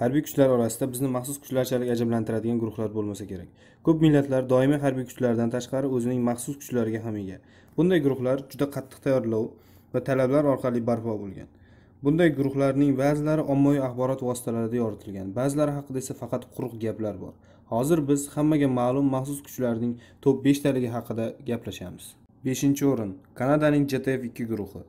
harbiy kuchlar orasida bizni maxsus kuchlarchalik ajablantiradigan guruhlar bo'lmasa kerak ko'p millatlar doimiy harbiy kuchlardan tashqari o'zining maxsus kuchlariga ham ega bunday guruhlar juda qattiq tayyorlov va talablar orqali barpo bo'lgan bunday guruhlarning ba'zilari ommaviy axborot vositalarida yoritilgan ba'zilari haqida esa faqat quruq gaplar bor hozir biz hammaga ma'lum maxsus kuchlarning top beshtaligi haqida gaplashamiz beshinchi o'rin kanadaning jtf ikki guruhi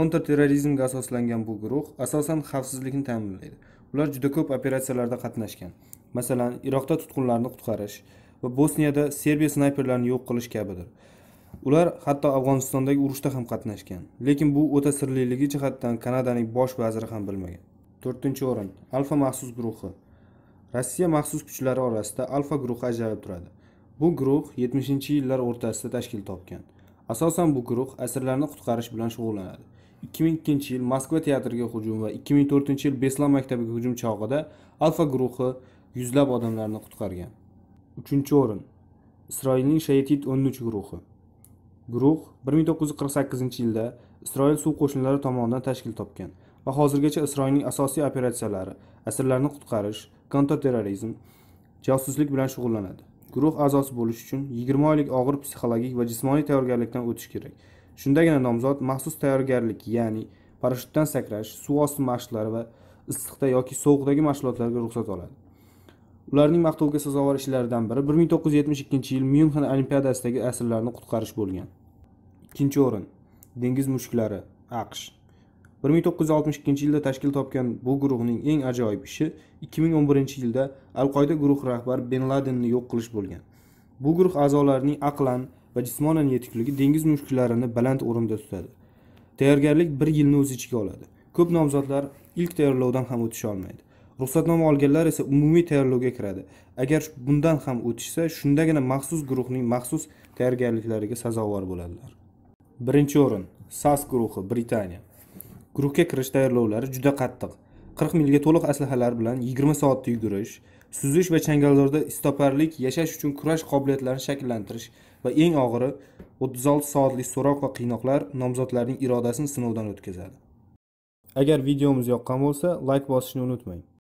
kontrterrorizmga asoslangan bu guruh asosan xavfsizlikni ta'minlaydi ular juda ko'p operatsiyalarda qatnashgan masalan iroqda tutqunlarni qutqarish va bosniyada serbiya snayperlarini yo'q qilish kabidir ular hatto afg'onistondagi urushda ham qatnashgan lekin bu o'ta sirliligi jihatdan kanadaning bosh vaziri ham bilmagan to'rtinchi o'rin alfa maxsus guruhi rossiya maxsus kuchlari orasida alfa guruhi ajralib turadi bu guruh 70 yillar o'rtasida tashkil topgan asosan bu guruh asirlarni qutqarish bilan shug'ullanadi 2002 yil Moskva teatriga hujum va 2004 yil Beslan maktabiga hujum chog'ida Alfa guruhi yuzlab odamlarni qutqargan. 3-o'rin Isroilning o'n 13 guruhi. Guruh 1948-yilda Isroil suv qo'shinlari tomonidan tashkil topgan va hozirgacha Isroilning asosiy operatsiyalari asirlarni qutqarish, kontrterrorizm, josuslik bilan shug'ullanadi. Guruh a'zosi bo'lish uchun 20 oylik og'ir psixologik va jismoniy tayyorgarlikdan o'tish kerak. shundagina nomzod maxsus tayyorgarlik ya'ni parashutdan sakrash suv osti mashqlari va issiqda yoki sovuqdagi mashg'ulotlarga ruxsat oladi ularning maqtovga sazovor ishlaridan biri 1972 yil myunxen olimpiadasidagi asirlarni qutqarish bo'lgan ikkinchi o'rin dengiz mushuklari aqsh 1962 yilda tashkil topgan bu guruhning eng ajoyib ishi 2011 yilda al qoida guruhi rahbari ben ladenni yo'q qilish bo'lgan bu guruh a'zolarining aqlan va jismonan yetukligi dengiz mushkullarini baland o'rinda tutadi tayyorgarlik bir yilni o'z ichiga oladi ko'p nomzodlar ilk tayyorlovdan ham o'tisha olmaydi ruxsatnoma olganlar esa umumiy tayyorlovga kiradi agar bundan ham o'tishsa shundagina maxsus guruhning maxsus tayyorgarliklariga sazovor bo'ladilar birinchi o'rin sas guruhi britaniya guruhga kirish tayyorlovlari juda qattiq qirq milga to'liq aslahalar bilan yigirma soatda yugurish suzish va changalzorda istoparlik yashash uchun kurash qobiliyatlarini shakllantirish va eng og'iri o'ttiz olti soatlik so'roq va qiynoqlar nomzodlarning irodasini sinovdan o'tkazadi agar videomiz yoqqan bo'lsa layk like bosishni unutmang